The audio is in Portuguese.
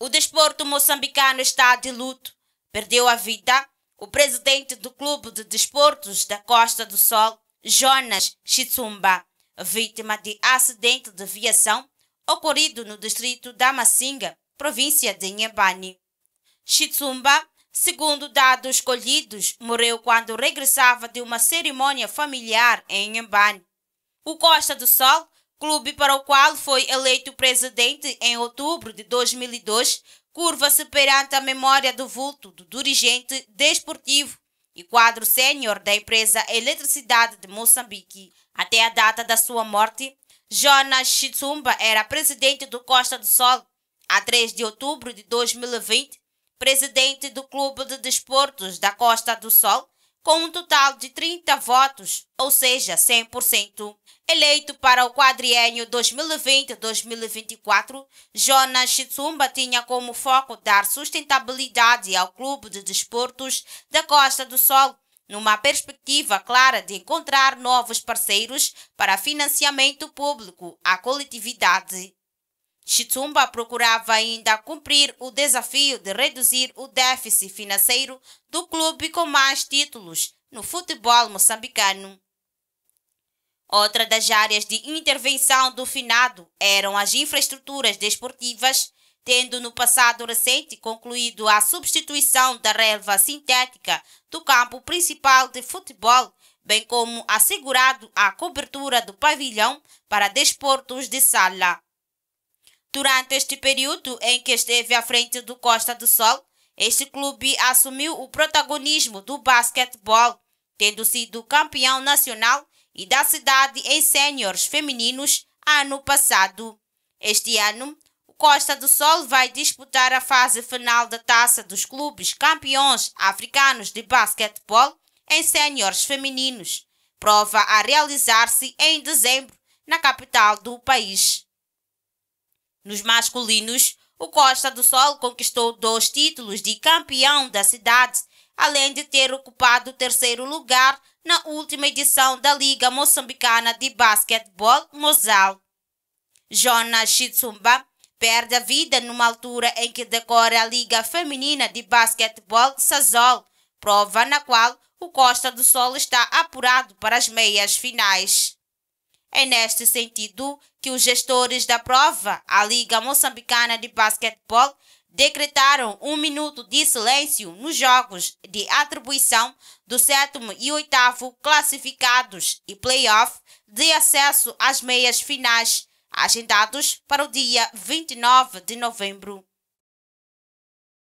O desporto moçambicano está de luto. Perdeu a vida o presidente do Clube de Desportos da Costa do Sol, Jonas Chitsumba, vítima de acidente de viação ocorrido no distrito da Massinga, província de Inhambane. Chitsumba, segundo dados colhidos, morreu quando regressava de uma cerimônia familiar em Inhambane. O Costa do Sol clube para o qual foi eleito presidente em outubro de 2002, curva-se perante a memória do vulto do dirigente desportivo e quadro sênior da empresa Eletricidade de Moçambique. Até a data da sua morte, Jonas Chitsumba era presidente do Costa do Sol. A 3 de outubro de 2020, presidente do Clube de Desportos da Costa do Sol, com um total de 30 votos, ou seja, 100%. Eleito para o quadriênio 2020-2024, Jonas Chitsumba tinha como foco dar sustentabilidade ao Clube de Desportos da Costa do Sol, numa perspectiva clara de encontrar novos parceiros para financiamento público à coletividade. Chitumba procurava ainda cumprir o desafio de reduzir o déficit financeiro do clube com mais títulos no futebol moçambicano. Outra das áreas de intervenção do finado eram as infraestruturas desportivas, tendo no passado recente concluído a substituição da relva sintética do campo principal de futebol, bem como assegurado a cobertura do pavilhão para desportos de sala. Durante este período em que esteve à frente do Costa do Sol, este clube assumiu o protagonismo do basquetebol, tendo sido campeão nacional e da cidade em séniores femininos ano passado. Este ano, o Costa do Sol vai disputar a fase final da Taça dos Clubes Campeões Africanos de Basquetebol em séniores femininos, prova a realizar-se em dezembro na capital do país. Nos masculinos, o Costa do Sol conquistou dois títulos de campeão da cidade, além de ter ocupado o terceiro lugar na última edição da Liga Moçambicana de Basquetebol Mozal. Jonas Chitsumba perde a vida numa altura em que decora a Liga Feminina de Basquetebol Sazol, prova na qual o Costa do Sol está apurado para as meias finais. É neste sentido que os gestores da prova, a Liga Moçambicana de Basquetebol, decretaram um minuto de silêncio nos jogos de atribuição do sétimo e oitavo classificados e playoff de acesso às meias finais, agendados para o dia 29 de novembro.